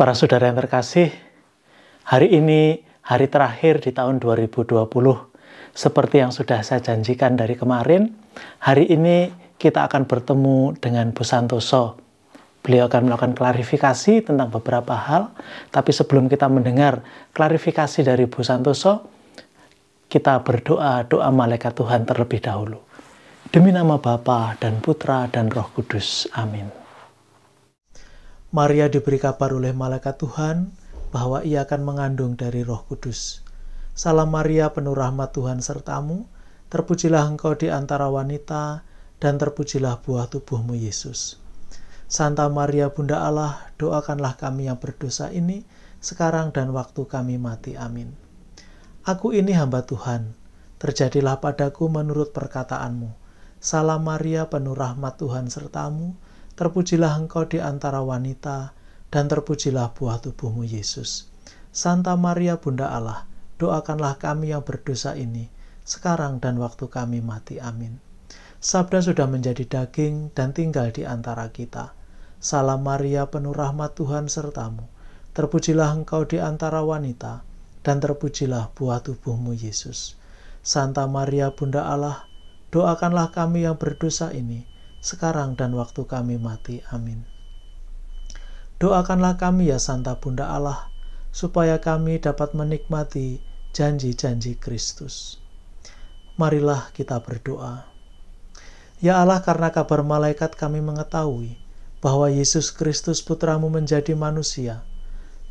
Para saudara yang terkasih, hari ini hari terakhir di tahun 2020. Seperti yang sudah saya janjikan dari kemarin, hari ini kita akan bertemu dengan Bu Santoso. Beliau akan melakukan klarifikasi tentang beberapa hal, tapi sebelum kita mendengar klarifikasi dari Bu Santoso, kita berdoa doa malaikat Tuhan terlebih dahulu. Demi nama Bapa dan Putra dan Roh Kudus. Amin. Maria diberi kabar oleh malaikat Tuhan bahwa ia akan mengandung dari Roh Kudus. Salam Maria, penuh rahmat Tuhan sertamu, terpujilah engkau di antara wanita, dan terpujilah buah tubuhmu Yesus. Santa Maria Bunda Allah, doakanlah kami yang berdosa ini, sekarang dan waktu kami mati. Amin. Aku ini hamba Tuhan, terjadilah padaku menurut perkataanmu. Salam Maria, penuh rahmat Tuhan sertamu, Terpujilah engkau di antara wanita, dan terpujilah buah tubuhmu Yesus. Santa Maria Bunda Allah, doakanlah kami yang berdosa ini, sekarang dan waktu kami mati. Amin. Sabda sudah menjadi daging dan tinggal di antara kita. Salam Maria, penuh rahmat Tuhan sertamu. Terpujilah engkau di antara wanita, dan terpujilah buah tubuhmu Yesus. Santa Maria Bunda Allah, doakanlah kami yang berdosa ini, sekarang dan waktu kami mati. Amin. Doakanlah kami ya Santa Bunda Allah, supaya kami dapat menikmati janji-janji Kristus. Marilah kita berdoa. Ya Allah, karena kabar malaikat kami mengetahui bahwa Yesus Kristus putramu menjadi manusia,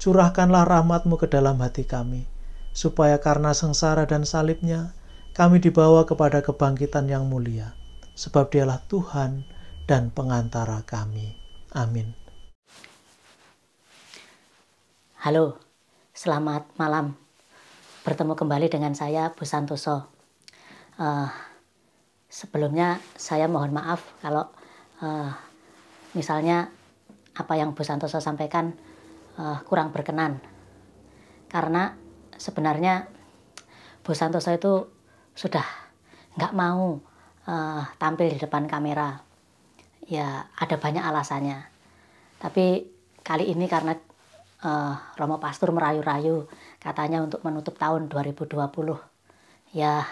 curahkanlah rahmatmu ke dalam hati kami, supaya karena sengsara dan salibnya, kami dibawa kepada kebangkitan yang mulia sebab dialah Tuhan dan pengantara kami. Amin. Halo, selamat malam. Bertemu kembali dengan saya, Bu Santoso. Uh, sebelumnya saya mohon maaf kalau uh, misalnya apa yang Bu Santoso sampaikan uh, kurang berkenan. Karena sebenarnya Bu Santoso itu sudah nggak mau uh, tampil di depan kamera. Ya, ada banyak alasannya. Tapi kali ini karena uh, Romo Pastur merayu-rayu katanya untuk menutup tahun 2020. Ya,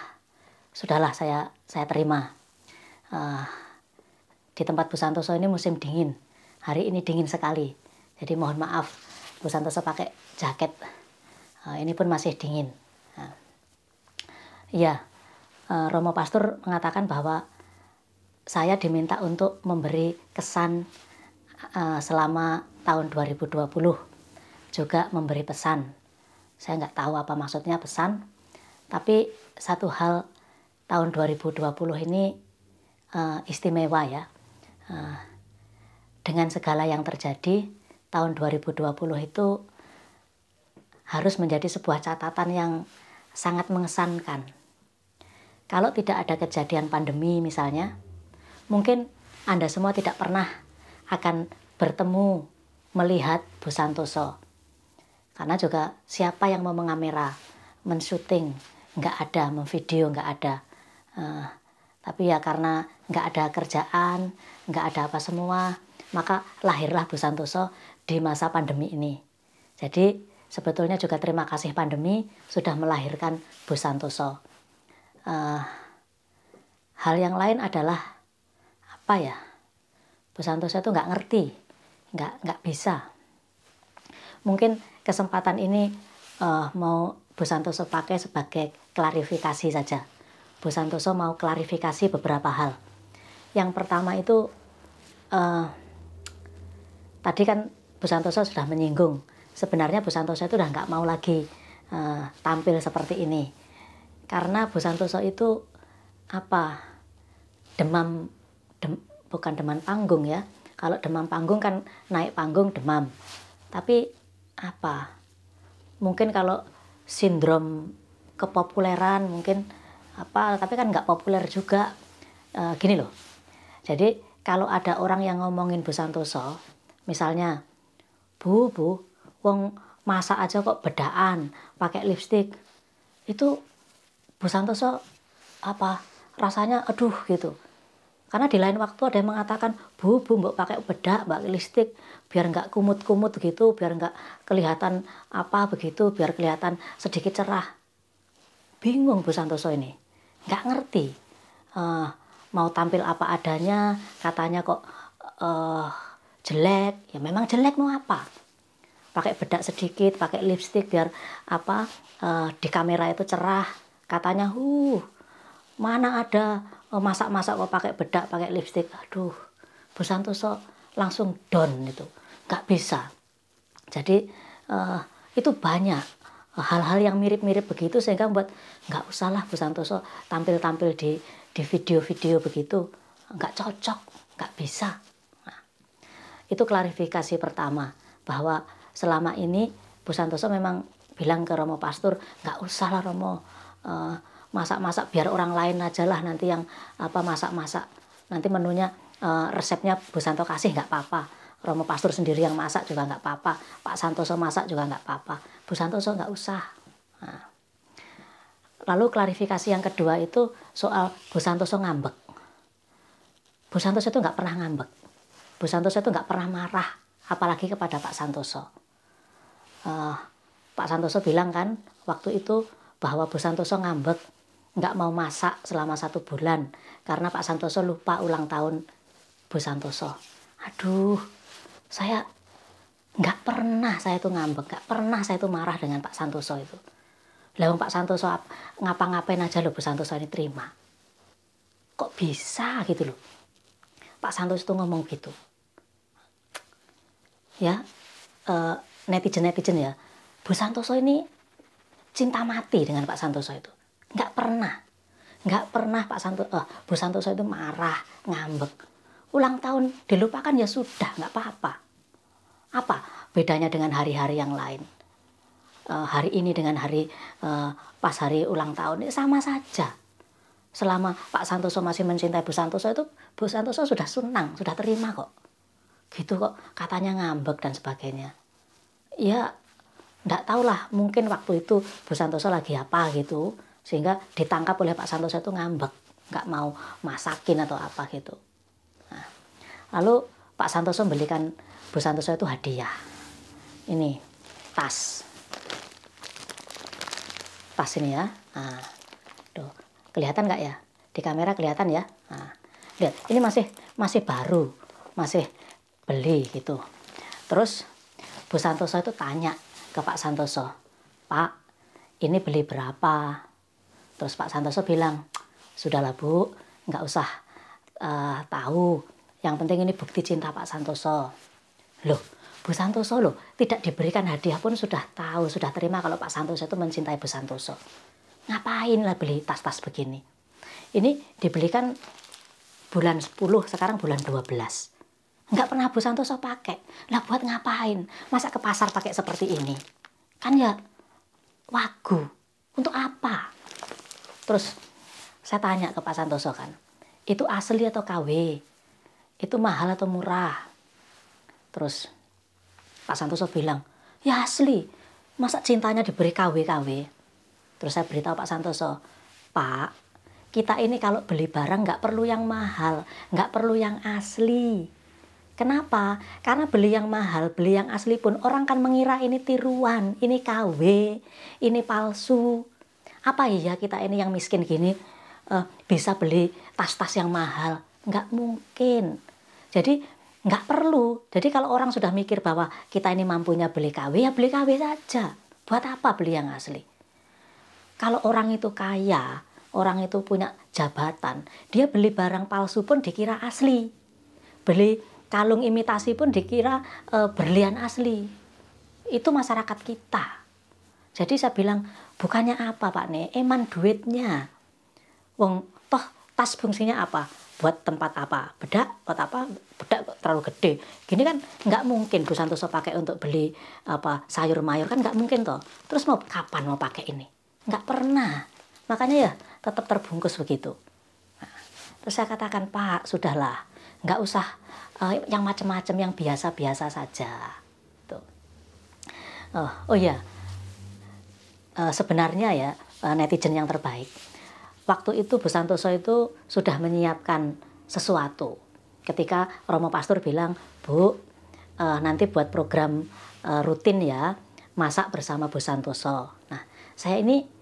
sudahlah saya saya terima. Uh, di tempat Bu Santoso ini musim dingin. Hari ini dingin sekali. Jadi mohon maaf Bu Santoso pakai jaket. Uh, ini pun masih dingin. Uh, Ya, Eh, Romo Pastur mengatakan bahwa saya diminta untuk memberi kesan eh, selama tahun 2020 juga memberi pesan. Saya nggak tahu apa maksudnya pesan, tapi satu hal tahun 2020 ini uh, istimewa ya. Uh, dengan segala yang terjadi, tahun 2020 itu harus menjadi sebuah catatan yang sangat mengesankan kalau tidak ada kejadian pandemi misalnya, mungkin Anda semua tidak pernah akan bertemu melihat Bu Santoso. Karena juga siapa yang mau mengamera, mensyuting, nggak ada, memvideo nggak ada. Uh, tapi ya karena nggak ada kerjaan, nggak ada apa semua, maka lahirlah Bu Santoso di masa pandemi ini. Jadi sebetulnya juga terima kasih pandemi sudah melahirkan Bu Santoso uh, hal yang lain adalah apa ya Bu Santoso itu nggak ngerti nggak nggak bisa mungkin kesempatan ini uh, mau Bu Santoso pakai sebagai klarifikasi saja Bu Santoso mau klarifikasi beberapa hal yang pertama itu uh, tadi kan Bu Santoso sudah menyinggung sebenarnya Bu Santoso itu udah nggak mau lagi uh, tampil seperti ini karena Bu Santoso itu apa demam dem, bukan demam panggung ya kalau demam panggung kan naik panggung demam tapi apa mungkin kalau sindrom kepopuleran mungkin apa tapi kan nggak populer juga e, gini loh jadi kalau ada orang yang ngomongin Bu Santoso misalnya Bu Bu wong masa aja kok bedaan pakai lipstick itu Bu Santoso apa rasanya aduh gitu karena di lain waktu ada yang mengatakan bu bu mbak pakai bedak mbak listrik biar nggak kumut kumut gitu, biar nggak kelihatan apa begitu biar kelihatan sedikit cerah bingung bu Santoso ini nggak ngerti uh, mau tampil apa adanya katanya kok uh, jelek ya memang jelek mau apa pakai bedak sedikit pakai lipstick biar apa uh, di kamera itu cerah Katanya, "Huh, mana ada eh, masak-masak kok pakai bedak, pakai lipstick." Aduh, Bu Santoso langsung down itu. Nggak bisa. Jadi uh, itu banyak eh, hal-hal yang mirip-mirip begitu sehingga buat nggak usahlah Bu Santoso tampil-tampil di di video-video begitu nggak cocok nggak bisa nah, itu klarifikasi pertama bahwa selama ini Bu Santoso memang bilang ke Romo Pastur nggak usahlah Romo Eh, masak-masak biar orang lain aja lah nanti yang apa masak-masak nanti menunya uh, resepnya Bu Santo kasih nggak apa-apa Romo Pastur sendiri yang masak juga nggak apa-apa Pak Santoso masak juga nggak apa-apa Bu Santoso nggak usah nah. lalu klarifikasi yang kedua itu soal Bu Santoso ngambek Bu Santoso itu nggak pernah ngambek Bu Santoso itu nggak pernah marah apalagi kepada Pak Santoso uh, Pak Santoso bilang kan waktu itu bahwa Bu Santoso ngambek nggak mau masak selama satu bulan karena Pak Santoso lupa ulang tahun Bu Santoso. Aduh, saya nggak pernah saya tuh ngambek, nggak pernah saya tuh marah dengan Pak Santoso itu. Lalu Pak Santoso ngapa-ngapain aja loh Bu Santoso ini terima. Kok bisa gitu loh. Pak Santoso tuh ngomong gitu. Ya, eh, netizen -netizen ya. Bu Santoso ini cinta mati dengan Pak Santoso itu. Nggak pernah. Nggak pernah Pak Santoso, eh, Bu Santoso itu marah, ngambek. Ulang tahun dilupakan ya sudah, nggak apa-apa. Apa bedanya dengan hari-hari yang lain? Eh, hari ini dengan hari eh, pas hari ulang tahun, ya sama saja. Selama Pak Santoso masih mencintai Bu Santoso itu, Bu Santoso sudah senang, sudah terima kok. Gitu kok, katanya ngambek dan sebagainya. Ya, nggak tahulah mungkin waktu itu Bu Santoso lagi apa gitu sehingga ditangkap oleh Pak Santoso itu ngambek nggak mau masakin atau apa gitu nah, lalu Pak Santoso belikan Bu Santoso itu hadiah ini tas tas ini ya nah, tuh kelihatan nggak ya di kamera kelihatan ya nah, lihat ini masih masih baru masih beli gitu terus Bu Santoso itu tanya ke Pak Santoso, Pak, ini beli berapa? Terus Pak Santoso bilang, sudahlah Bu, nggak usah uh, tahu. Yang penting ini bukti cinta Pak Santoso. Loh, Bu Santoso loh, tidak diberikan hadiah pun sudah tahu, sudah terima kalau Pak Santoso itu mencintai Bu Santoso. Ngapain lah beli tas-tas begini? Ini dibelikan bulan 10, sekarang bulan 12 nggak pernah Bu Santoso pakai. Lah buat ngapain? Masa ke pasar pakai seperti ini? Kan ya wagu. Untuk apa? Terus saya tanya ke Pak Santoso kan, itu asli atau KW? Itu mahal atau murah? Terus Pak Santoso bilang, ya asli. Masa cintanya diberi KW-KW? Terus saya beritahu Pak Santoso, Pak, kita ini kalau beli barang nggak perlu yang mahal, nggak perlu yang asli Kenapa? Karena beli yang mahal, beli yang asli pun orang kan mengira ini tiruan, ini KW, ini palsu. Apa iya kita ini yang miskin gini uh, bisa beli tas-tas yang mahal? Enggak mungkin. Jadi nggak perlu. Jadi kalau orang sudah mikir bahwa kita ini mampunya beli KW, ya beli KW saja. Buat apa beli yang asli? Kalau orang itu kaya, orang itu punya jabatan, dia beli barang palsu pun dikira asli. Beli kalung imitasi pun dikira e, berlian asli. Itu masyarakat kita. Jadi saya bilang, bukannya apa Pak Ne, eman duitnya. Wong, toh tas fungsinya apa? Buat tempat apa? Bedak? Buat apa? Bedak kok terlalu gede. Gini kan nggak mungkin Bu Santoso pakai untuk beli apa sayur mayur kan nggak mungkin toh. Terus mau kapan mau pakai ini? Nggak pernah. Makanya ya tetap terbungkus begitu. Nah, terus saya katakan Pak, sudahlah nggak usah uh, yang macam-macam yang biasa-biasa saja tuh eh, oh, oh ya uh, sebenarnya ya uh, netizen yang terbaik waktu itu Bu Santoso itu sudah menyiapkan sesuatu ketika Romo pastor bilang Bu uh, nanti buat program uh, rutin ya masak bersama Bu Santoso nah saya ini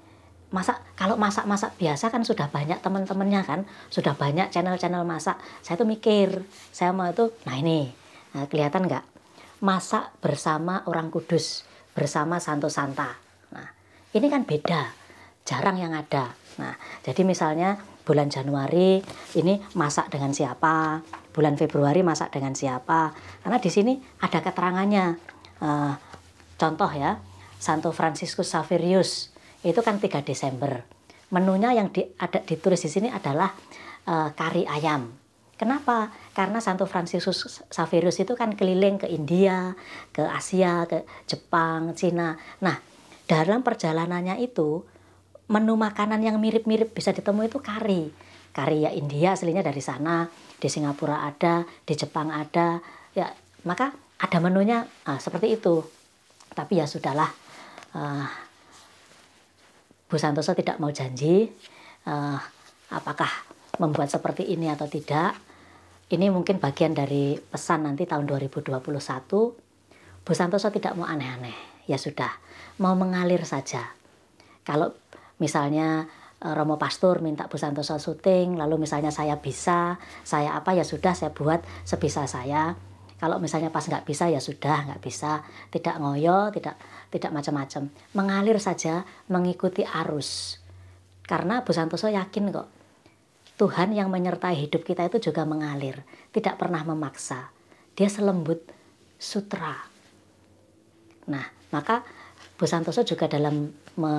masak kalau masak-masak biasa kan sudah banyak teman-temannya kan sudah banyak channel-channel masak saya tuh mikir saya mau itu nah ini eh, kelihatan nggak masak bersama orang kudus bersama Santo Santa nah ini kan beda jarang yang ada nah jadi misalnya bulan Januari ini masak dengan siapa bulan Februari masak dengan siapa karena di sini ada keterangannya uh, contoh ya Santo Franciscus Saverius itu kan 3 Desember. Menunya yang di, ada, ditulis di sini adalah e, kari ayam. Kenapa? Karena Santo Fransiskus Saverius itu kan keliling ke India, ke Asia, ke Jepang, Cina. Nah, dalam perjalanannya itu menu makanan yang mirip-mirip bisa ditemui itu kari. Kari ya India aslinya dari sana, di Singapura ada, di Jepang ada. Ya, maka ada menunya nah, seperti itu. Tapi ya sudahlah. Uh, Bu Santoso tidak mau janji uh, apakah membuat seperti ini atau tidak. Ini mungkin bagian dari pesan nanti tahun 2021. Bu Santoso tidak mau aneh-aneh. Ya sudah, mau mengalir saja. Kalau misalnya eh, Romo Pastur minta Bu Santoso syuting, lalu misalnya saya bisa, saya apa ya sudah saya buat sebisa saya. Kalau misalnya pas nggak bisa ya sudah nggak bisa, tidak ngoyo, tidak tidak macam-macam. Mengalir saja, mengikuti arus. Karena Bu Santoso yakin kok, Tuhan yang menyertai hidup kita itu juga mengalir, tidak pernah memaksa. Dia selembut sutra. Nah, maka Bu Santoso juga dalam me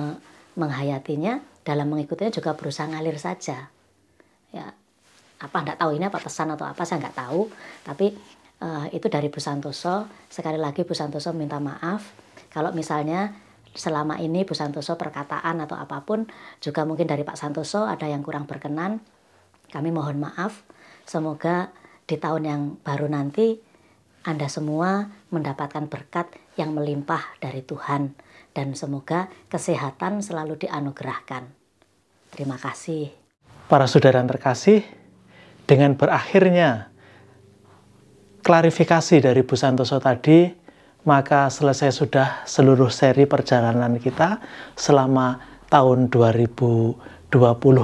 menghayatinya, dalam mengikutinya juga berusaha ngalir saja. Ya, apa nggak tahu ini apa pesan atau apa saya nggak tahu tapi uh, itu dari Bu Santoso. Sekali lagi Bu Santoso minta maaf kalau misalnya selama ini Bu Santoso perkataan atau apapun juga mungkin dari Pak Santoso ada yang kurang berkenan. Kami mohon maaf. Semoga di tahun yang baru nanti Anda semua mendapatkan berkat yang melimpah dari Tuhan dan semoga kesehatan selalu dianugerahkan. Terima kasih. Para saudara yang terkasih, dengan berakhirnya klarifikasi dari Bu Santoso tadi, maka selesai sudah seluruh seri perjalanan kita selama tahun 2020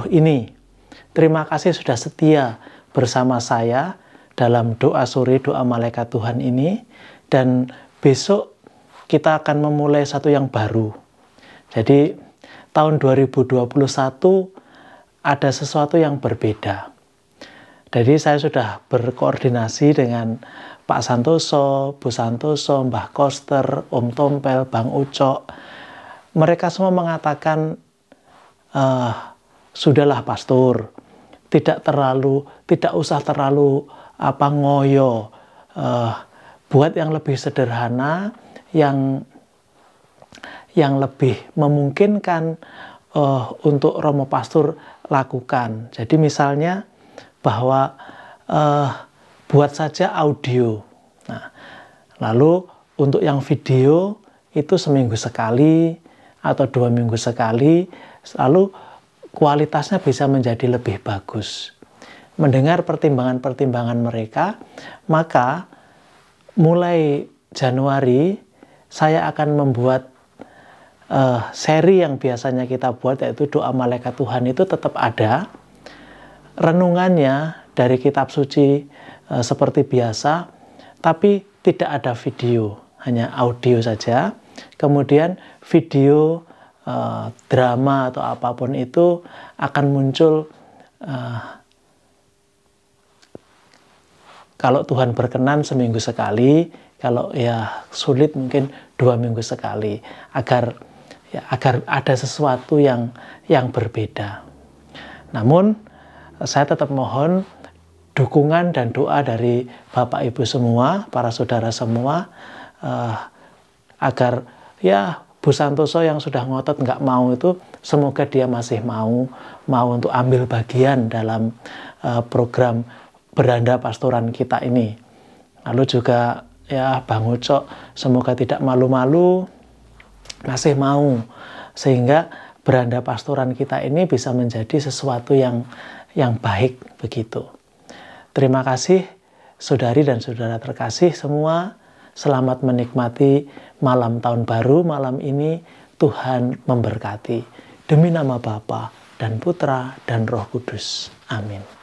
ini. Terima kasih sudah setia bersama saya dalam doa sore doa malaikat Tuhan ini dan besok kita akan memulai satu yang baru. Jadi tahun 2021 ada sesuatu yang berbeda. Jadi saya sudah berkoordinasi dengan Pak Santoso, Bu Santoso, Mbah Koster, Om Tompel, Bang Ucok. Mereka semua mengatakan, eh, sudahlah pastor, tidak terlalu, tidak usah terlalu apa ngoyo, eh, buat yang lebih sederhana, yang yang lebih memungkinkan uh, untuk Romo Pastur lakukan. Jadi misalnya bahwa uh, buat saja audio. Nah, lalu untuk yang video itu seminggu sekali atau dua minggu sekali, lalu kualitasnya bisa menjadi lebih bagus. Mendengar pertimbangan-pertimbangan mereka, maka mulai Januari saya akan membuat uh, seri yang biasanya kita buat yaitu doa malaikat Tuhan itu tetap ada renungannya dari kitab suci e, seperti biasa, tapi tidak ada video, hanya audio saja. Kemudian video e, drama atau apapun itu akan muncul e, kalau Tuhan berkenan seminggu sekali, kalau ya sulit mungkin dua minggu sekali agar ya, agar ada sesuatu yang yang berbeda. Namun saya tetap mohon dukungan dan doa dari Bapak Ibu semua, para saudara semua, uh, agar ya Bu Santoso yang sudah ngotot nggak mau itu, semoga dia masih mau mau untuk ambil bagian dalam uh, program beranda pastoran kita ini. Lalu juga ya Bang Ucok semoga tidak malu-malu masih mau sehingga beranda pastoran kita ini bisa menjadi sesuatu yang yang baik begitu. Terima kasih saudari dan saudara terkasih semua. Selamat menikmati malam tahun baru malam ini. Tuhan memberkati. Demi nama Bapa dan Putra dan Roh Kudus. Amin.